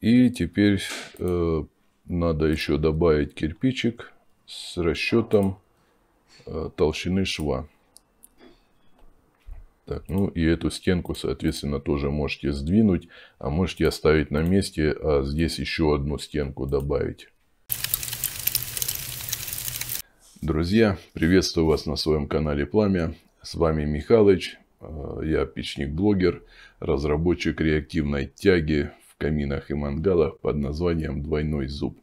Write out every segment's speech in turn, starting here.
И теперь э, надо еще добавить кирпичик с расчетом э, толщины шва. Так, ну и эту стенку, соответственно, тоже можете сдвинуть, а можете оставить на месте, а здесь еще одну стенку добавить. Друзья, приветствую вас на своем канале Пламя. С вами Михалыч, э, я печник-блогер, разработчик реактивной тяги каминах и мангалах под названием «Двойной зуб».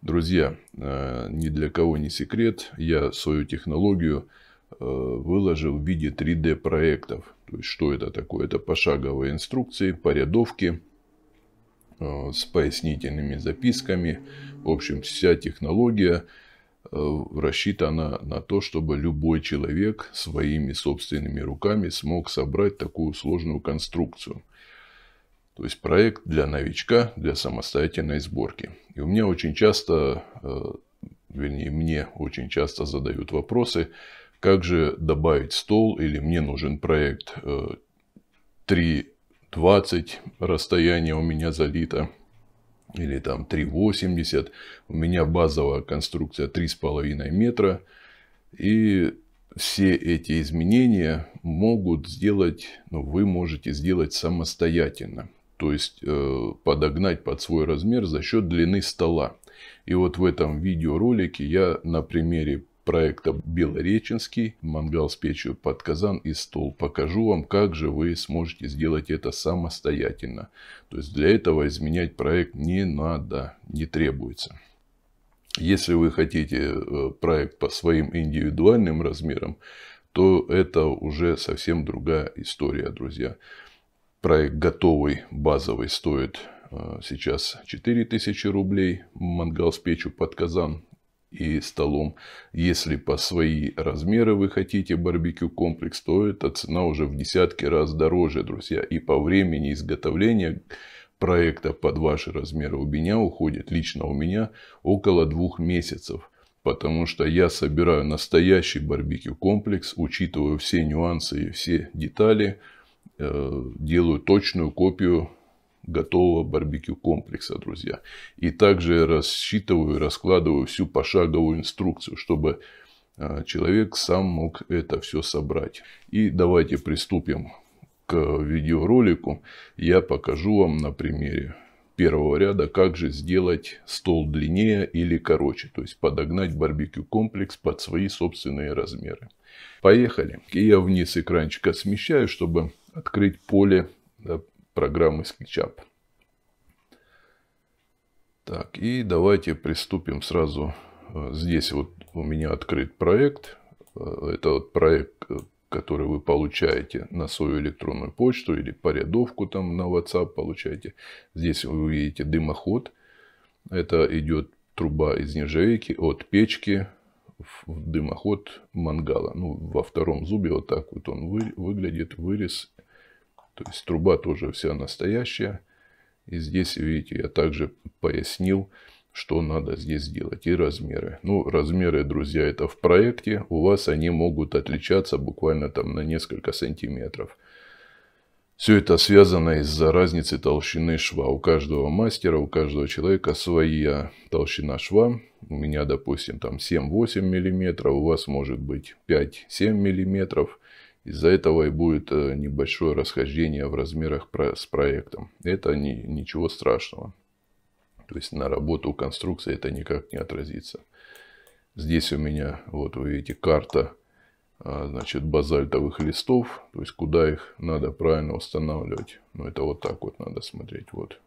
Друзья, э, ни для кого не секрет, я свою технологию э, выложил в виде 3D проектов. То есть, что это такое? Это пошаговые инструкции, порядовки э, с пояснительными записками. В общем, вся технология рассчитана на то, чтобы любой человек своими собственными руками смог собрать такую сложную конструкцию – то есть проект для новичка, для самостоятельной сборки. И у меня очень часто, э, вернее мне очень часто задают вопросы, как же добавить стол или мне нужен проект 3.20 э, расстояние у меня залито или там 3.80. У меня базовая конструкция 3,5 метра. И все эти изменения могут сделать, ну, вы можете сделать самостоятельно то есть э, подогнать под свой размер за счет длины стола. И вот в этом видеоролике я на примере проекта Белореченский, мангал с печью под казан и стол. Покажу вам, как же вы сможете сделать это самостоятельно. То есть для этого изменять проект не надо, не требуется. Если вы хотите э, проект по своим индивидуальным размерам, то это уже совсем другая история, друзья. Проект готовый, базовый, стоит э, сейчас 4000 рублей. Мангал с печью под казан и столом. Если по свои размеры вы хотите барбекю комплекс, то эта цена уже в десятки раз дороже, друзья. И по времени изготовления проекта под ваши размеры у меня уходит, лично у меня, около двух месяцев. Потому что я собираю настоящий барбекю комплекс, учитываю все нюансы и все детали – Э, делаю точную копию готового барбекю комплекса, друзья. И также рассчитываю, раскладываю всю пошаговую инструкцию, чтобы э, человек сам мог это все собрать. И давайте приступим к видеоролику. Я покажу вам на примере первого ряда, как же сделать стол длиннее или короче. То есть подогнать барбекю комплекс под свои собственные размеры. Поехали. И я вниз экранчика смещаю, чтобы открыть поле да, программы SketchUp. Так, и давайте приступим сразу. Э, здесь вот у меня открыт проект. Э, это вот проект, э, который вы получаете на свою электронную почту или порядовку там на WhatsApp получаете. Здесь вы видите дымоход. Это идет труба из нержавейки от печки в дымоход мангала. Ну, во втором зубе вот так вот он вы, выглядит, вырез то есть труба тоже вся настоящая. И здесь, видите, я также пояснил, что надо здесь делать и размеры. Ну, размеры, друзья, это в проекте. У вас они могут отличаться буквально там на несколько сантиметров. Все это связано из-за разницы толщины шва. У каждого мастера, у каждого человека своя толщина шва. У меня, допустим, там 7-8 миллиметров, у вас может быть 5-7 миллиметров. Из-за этого и будет э, небольшое расхождение в размерах с проектом. Это не, ничего страшного. То есть на работу конструкции это никак не отразится. Здесь у меня, вот вы видите, карта а, значит, базальтовых листов. То есть куда их надо правильно устанавливать. Ну это вот так вот надо смотреть. Вот.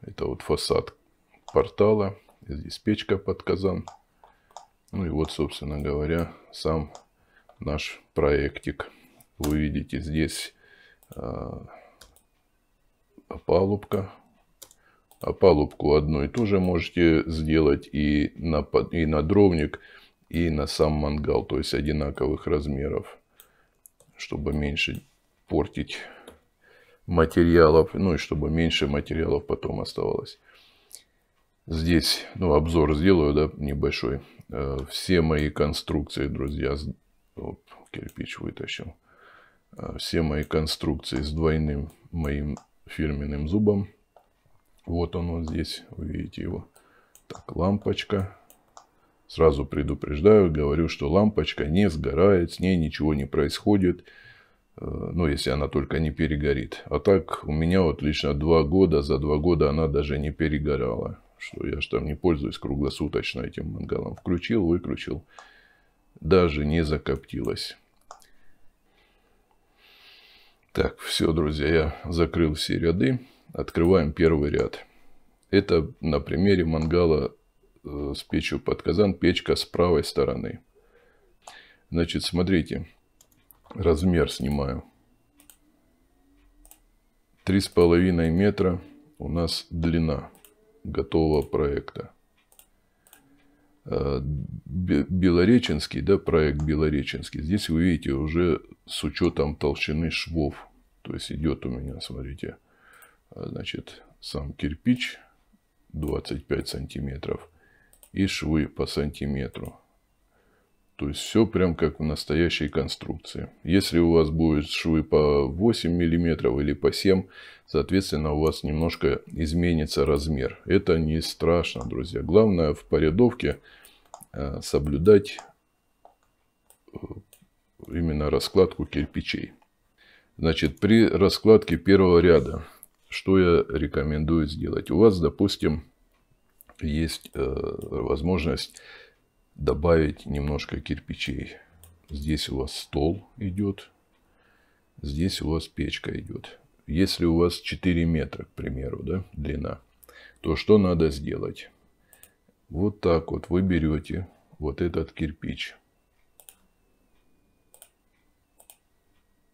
Это вот фасад портала. Здесь печка под казан. Ну и вот, собственно говоря, сам наш проектик. Вы видите здесь а, опалубка. Опалубку одну и ту же можете сделать и на, и на дровник, и на сам мангал. То есть одинаковых размеров, чтобы меньше портить материалов. Ну и чтобы меньше материалов потом оставалось. Здесь, ну, обзор сделаю, да, небольшой. Э, все мои конструкции, друзья, Оп, кирпич вытащил. Э, все мои конструкции с двойным моим фирменным зубом. Вот он вот здесь, вы видите его. Так, лампочка. Сразу предупреждаю, говорю, что лампочка не сгорает, с ней ничего не происходит. Э, ну, если она только не перегорит. А так, у меня вот лично два года, за два года она даже не перегорала. Что я же там не пользуюсь круглосуточно этим мангалом. Включил, выключил даже не закоптилась. Так, все, друзья, я закрыл все ряды. Открываем первый ряд. Это на примере мангала э, с печью под казан, печка с правой стороны. Значит, смотрите, размер снимаю. 3,5 метра у нас длина готового проекта. Э, Белореченский, да, проект Белореченский, здесь вы видите уже с учетом толщины швов. То есть идет у меня, смотрите, э, значит, сам кирпич 25 сантиметров и швы по сантиметру. То есть все прям как в настоящей конструкции. Если у вас будут швы по 8 мм или по 7 соответственно у вас немножко изменится размер. Это не страшно, друзья. Главное в порядовке э, соблюдать э, именно раскладку кирпичей. Значит, при раскладке первого ряда, что я рекомендую сделать? У вас, допустим, есть э, возможность добавить немножко кирпичей. Здесь у вас стол идет, здесь у вас печка идет. Если у вас 4 метра, к примеру, да, длина, то что надо сделать? Вот так вот вы берете вот этот кирпич.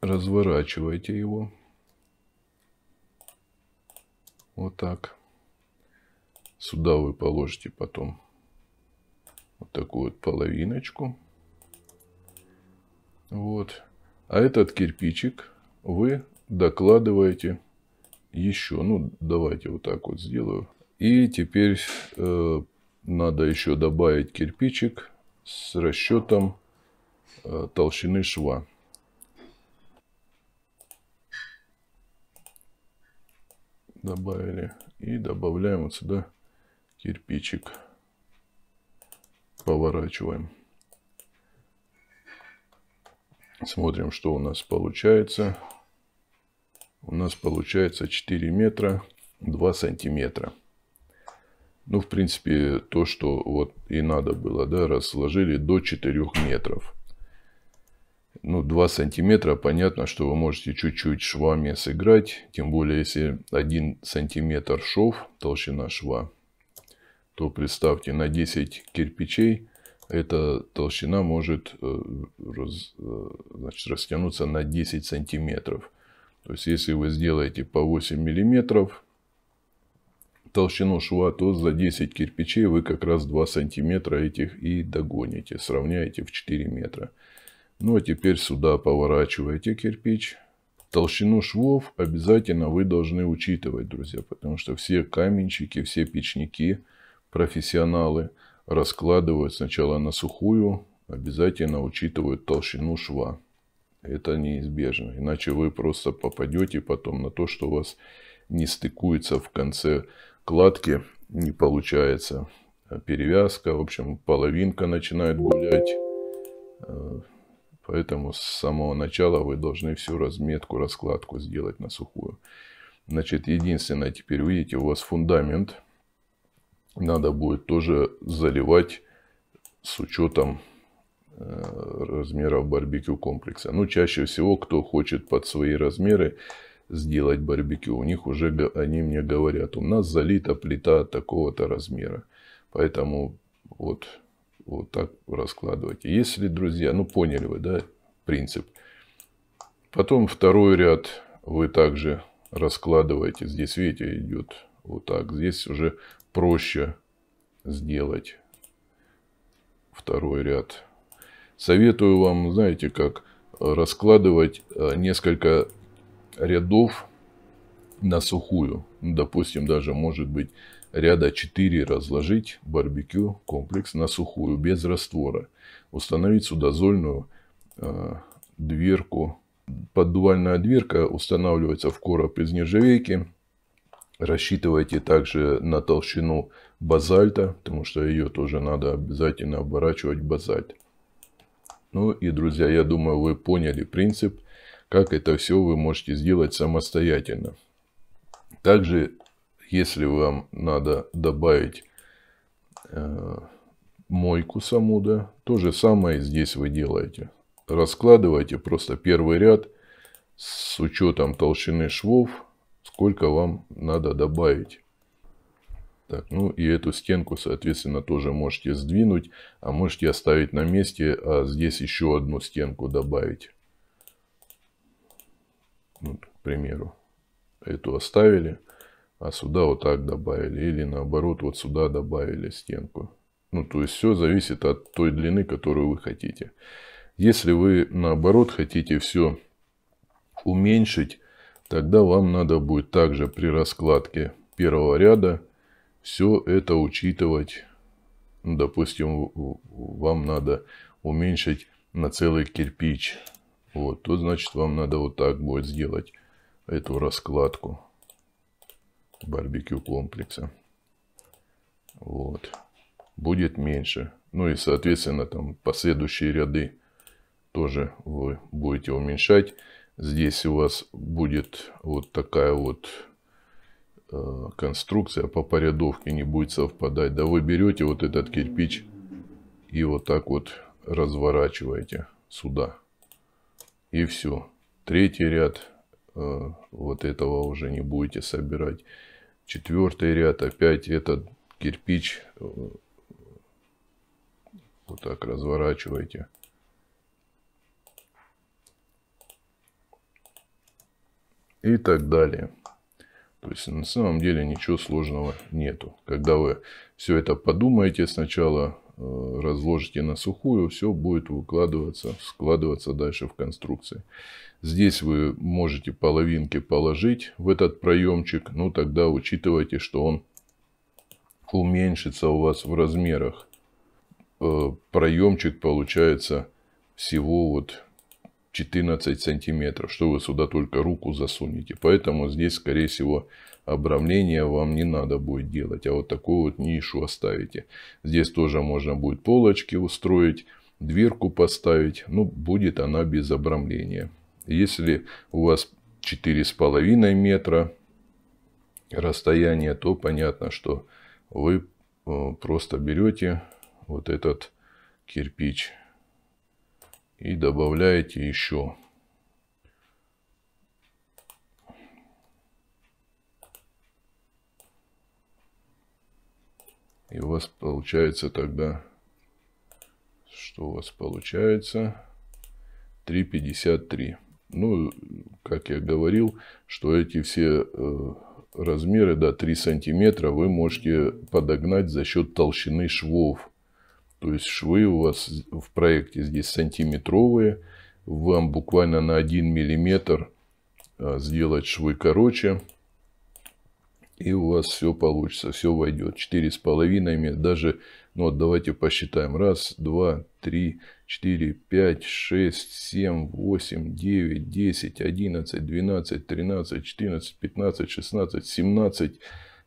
Разворачиваете его. Вот так. Сюда вы положите потом вот такую вот половиночку. Вот. А этот кирпичик вы докладываете еще. Ну, давайте вот так вот сделаю. И теперь э, надо еще добавить кирпичик с расчетом э, толщины шва. Добавили. И добавляем вот сюда кирпичик. Поворачиваем. Смотрим, что у нас получается. У нас получается 4 метра 2 сантиметра. Ну, в принципе, то, что вот и надо было, да, расложили до 4 метров. Ну, 2 сантиметра, понятно, что вы можете чуть-чуть швами сыграть. Тем более, если 1 сантиметр шов, толщина шва, то представьте, на 10 кирпичей эта толщина может э, раз, э, значит, растянуться на 10 сантиметров. То есть, если вы сделаете по 8 миллиметров толщину шва, то за 10 кирпичей вы как раз 2 сантиметра этих и догоните, сравняете в 4 метра. Ну а теперь сюда поворачиваете кирпич. Толщину швов обязательно вы должны учитывать, друзья, потому что все каменщики, все печники – профессионалы раскладывают сначала на сухую, обязательно учитывают толщину шва. Это неизбежно, иначе вы просто попадете потом на то, что у вас не стыкуется в конце кладки, не получается а перевязка, в общем, половинка начинает гулять. Э, поэтому с самого начала вы должны всю разметку, раскладку сделать на сухую. Значит, единственное, теперь видите, у вас фундамент надо будет тоже заливать с учетом э, размеров барбекю комплекса. Ну, чаще всего, кто хочет под свои размеры сделать барбекю, у них уже они мне говорят, у нас залита плита такого-то размера. Поэтому вот, вот так раскладывайте. Если, друзья, ну поняли вы, да, принцип. Потом второй ряд вы также раскладываете. Здесь, видите, идет вот так. Здесь уже проще сделать второй ряд. Советую вам, знаете, как раскладывать э, несколько рядов на сухую. Допустим, даже может быть ряда 4 разложить барбекю комплекс на сухую, без раствора. Установить судозольную э, дверку. Поддувальная дверка устанавливается в короб из нержавейки. Рассчитывайте также на толщину базальта, потому что ее тоже надо обязательно оборачивать базальт. Ну и, друзья, я думаю, вы поняли принцип, как это все вы можете сделать самостоятельно. Также, если вам надо добавить э, мойку саму, да, то же самое здесь вы делаете. Раскладывайте просто первый ряд с учетом толщины швов сколько вам надо добавить. Так, ну и эту стенку, соответственно, тоже можете сдвинуть, а можете оставить на месте, а здесь еще одну стенку добавить. Вот, к примеру, эту оставили, а сюда вот так добавили, или наоборот, вот сюда добавили стенку. Ну, то есть все зависит от той длины, которую вы хотите. Если вы наоборот хотите все уменьшить, Тогда вам надо будет также при раскладке первого ряда все это учитывать. Допустим, вам надо уменьшить на целый кирпич. Вот, то значит вам надо вот так будет сделать эту раскладку барбекю комплекса. Вот. Будет меньше. Ну и, соответственно, там последующие ряды тоже вы будете уменьшать. Здесь у вас будет вот такая вот э, конструкция по порядовке не будет совпадать. Да вы берете вот этот кирпич и вот так вот разворачиваете сюда. И все. Третий ряд э, вот этого уже не будете собирать. Четвертый ряд опять этот кирпич э, вот так разворачиваете. и так далее. То есть на самом деле ничего сложного нету. Когда вы все это подумаете сначала, э, разложите на сухую, все будет выкладываться, складываться дальше в конструкции. Здесь вы можете половинки положить в этот проемчик, но ну тогда учитывайте, что он уменьшится у вас в размерах. Э, проемчик получается всего вот 14 сантиметров, что вы сюда только руку засунете. Поэтому здесь, скорее всего, обрамление вам не надо будет делать, а вот такую вот нишу оставите. Здесь тоже можно будет полочки устроить, дверку поставить, Ну, будет она без обрамления. Если у вас 4,5 метра расстояние, то понятно, что вы э, просто берете вот этот кирпич и добавляете еще. И у вас получается тогда, что у вас получается 3,53. Ну, как я говорил, что эти все э, размеры до да, 3 сантиметра вы можете подогнать за счет толщины швов то есть швы у вас в проекте здесь сантиметровые. Вам буквально на 1 миллиметр а, сделать швы короче. И у вас все получится, все войдет. Четыре с 4,5, даже, ну вот давайте посчитаем. Раз, два, три, четыре, пять, шесть, семь, восемь, девять, десять, одиннадцать, двенадцать, тринадцать, четырнадцать, пятнадцать, шестнадцать, семнадцать.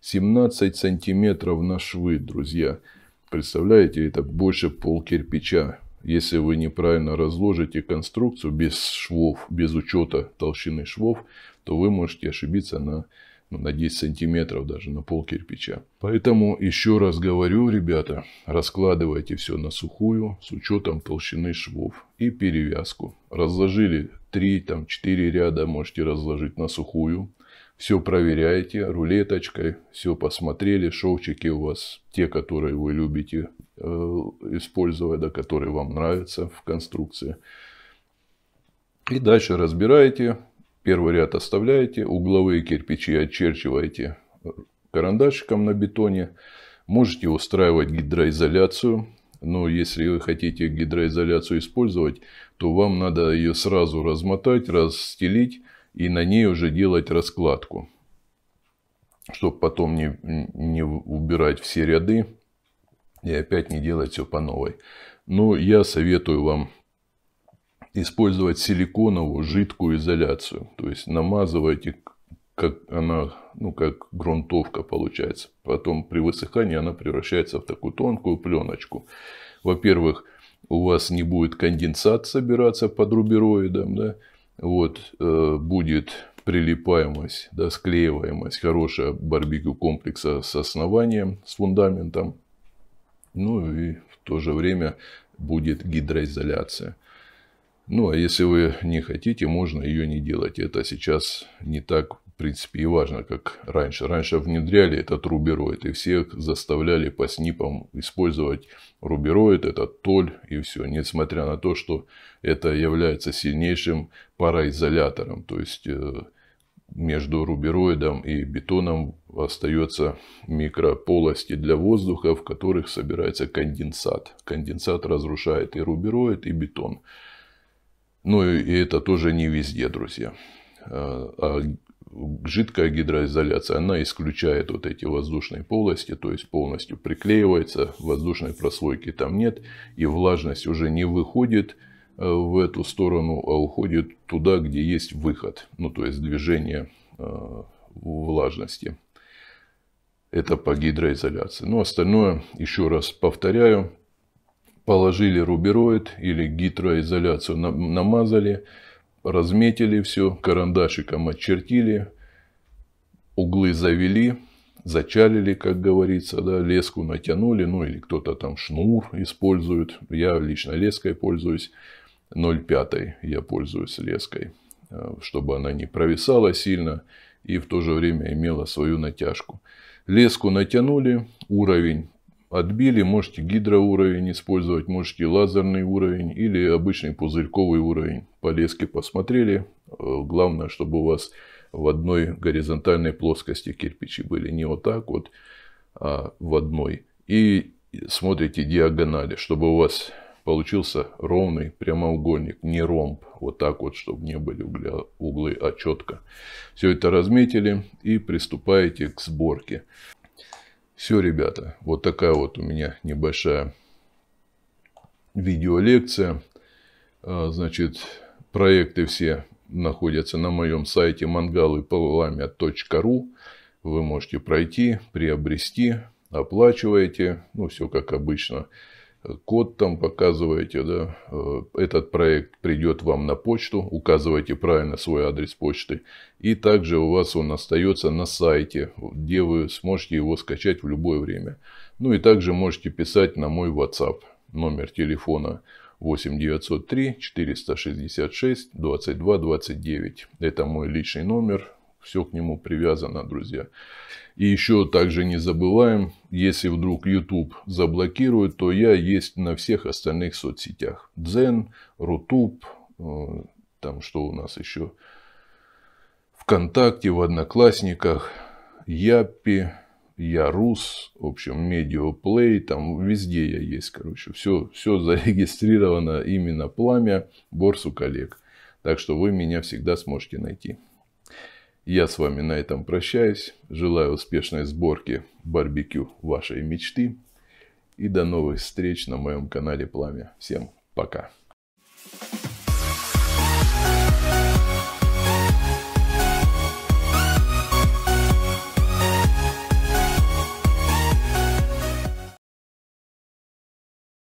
17 сантиметров на швы, друзья. Представляете, это больше пол кирпича. Если вы неправильно разложите конструкцию без швов, без учета толщины швов, то вы можете ошибиться на, ну, на 10 сантиметров, даже на пол кирпича. Поэтому еще раз говорю, ребята, раскладывайте все на сухую с учетом толщины швов и перевязку. Разложили 3-4 ряда, можете разложить на сухую все проверяете рулеточкой, все посмотрели, шовчики у вас те, которые вы любите э, использовать, да, которые вам нравятся в конструкции. И дальше разбираете, первый ряд оставляете, угловые кирпичи очерчиваете э, карандашиком на бетоне. Можете устраивать гидроизоляцию, но если вы хотите гидроизоляцию использовать, то вам надо ее сразу размотать, расстелить, и на ней уже делать раскладку, чтобы потом не, не убирать все ряды и опять не делать все по новой. Но ну, я советую вам использовать силиконовую жидкую изоляцию. То есть намазывайте, как она, ну как грунтовка получается. Потом при высыхании она превращается в такую тонкую пленочку. Во-первых, у вас не будет конденсат собираться под рубероидом, да, вот, э, будет прилипаемость, да, склеиваемость, хорошая барбекю комплекса с основанием, с фундаментом. Ну и в то же время будет гидроизоляция. Ну, а если вы не хотите, можно ее не делать. Это сейчас не так в принципе, и важно, как раньше. Раньше внедряли этот рубероид, и всех заставляли по снипам использовать рубероид, этот толь, и все. Несмотря на то, что это является сильнейшим пароизолятором. То есть, э, между рубероидом и бетоном остаются микрополости для воздуха, в которых собирается конденсат. Конденсат разрушает и рубероид, и бетон. Ну и это тоже не везде, друзья. А, а жидкая гидроизоляция, она исключает вот эти воздушные полости, то есть полностью приклеивается, воздушной прослойки там нет, и влажность уже не выходит э, в эту сторону, а уходит туда, где есть выход, ну то есть движение э, влажности. Это по гидроизоляции. Но остальное, еще раз повторяю, положили рубероид или гидроизоляцию намазали, разметили все, карандашиком отчертили, углы завели, зачалили, как говорится, да, леску натянули, ну или кто-то там шнур использует. Я лично леской пользуюсь, 0,5 я пользуюсь леской, э, чтобы она не провисала сильно и в то же время имела свою натяжку. Леску натянули, уровень Отбили, можете гидроуровень использовать, можете лазерный уровень или обычный пузырьковый уровень. По леске посмотрели. Э, главное, чтобы у вас в одной горизонтальной плоскости кирпичи были. Не вот так вот, а в одной. И смотрите диагонали, чтобы у вас получился ровный прямоугольник, не ромб. Вот так вот, чтобы не были угля, углы, а четко. Все это разметили и приступаете к сборке. Все, ребята, вот такая вот у меня небольшая видеолекция. А, значит, проекты все находятся на моем сайте mangalupalamia.ru. Вы можете пройти, приобрести, оплачиваете. Ну, все как обычно код там показываете, да, э, этот проект придет вам на почту, указывайте правильно свой адрес почты. И также у вас он остается на сайте, где вы сможете его скачать в любое время. Ну и также можете писать на мой WhatsApp, номер телефона 8903 466 22 29. Это мой личный номер, все к нему привязано, друзья. И еще также не забываем, если вдруг YouTube заблокирует, то я есть на всех остальных соцсетях. Дзен, Рутуб, э, там что у нас еще, ВКонтакте, в Одноклассниках, Яппи, Ярус, в общем, Медиаплей, там везде я есть, короче. Все, все зарегистрировано именно Пламя, Борсу коллег. Так что вы меня всегда сможете найти. Я с вами на этом прощаюсь. Желаю успешной сборки барбекю вашей мечты. И до новых встреч на моем канале Пламя. Всем пока. Thank you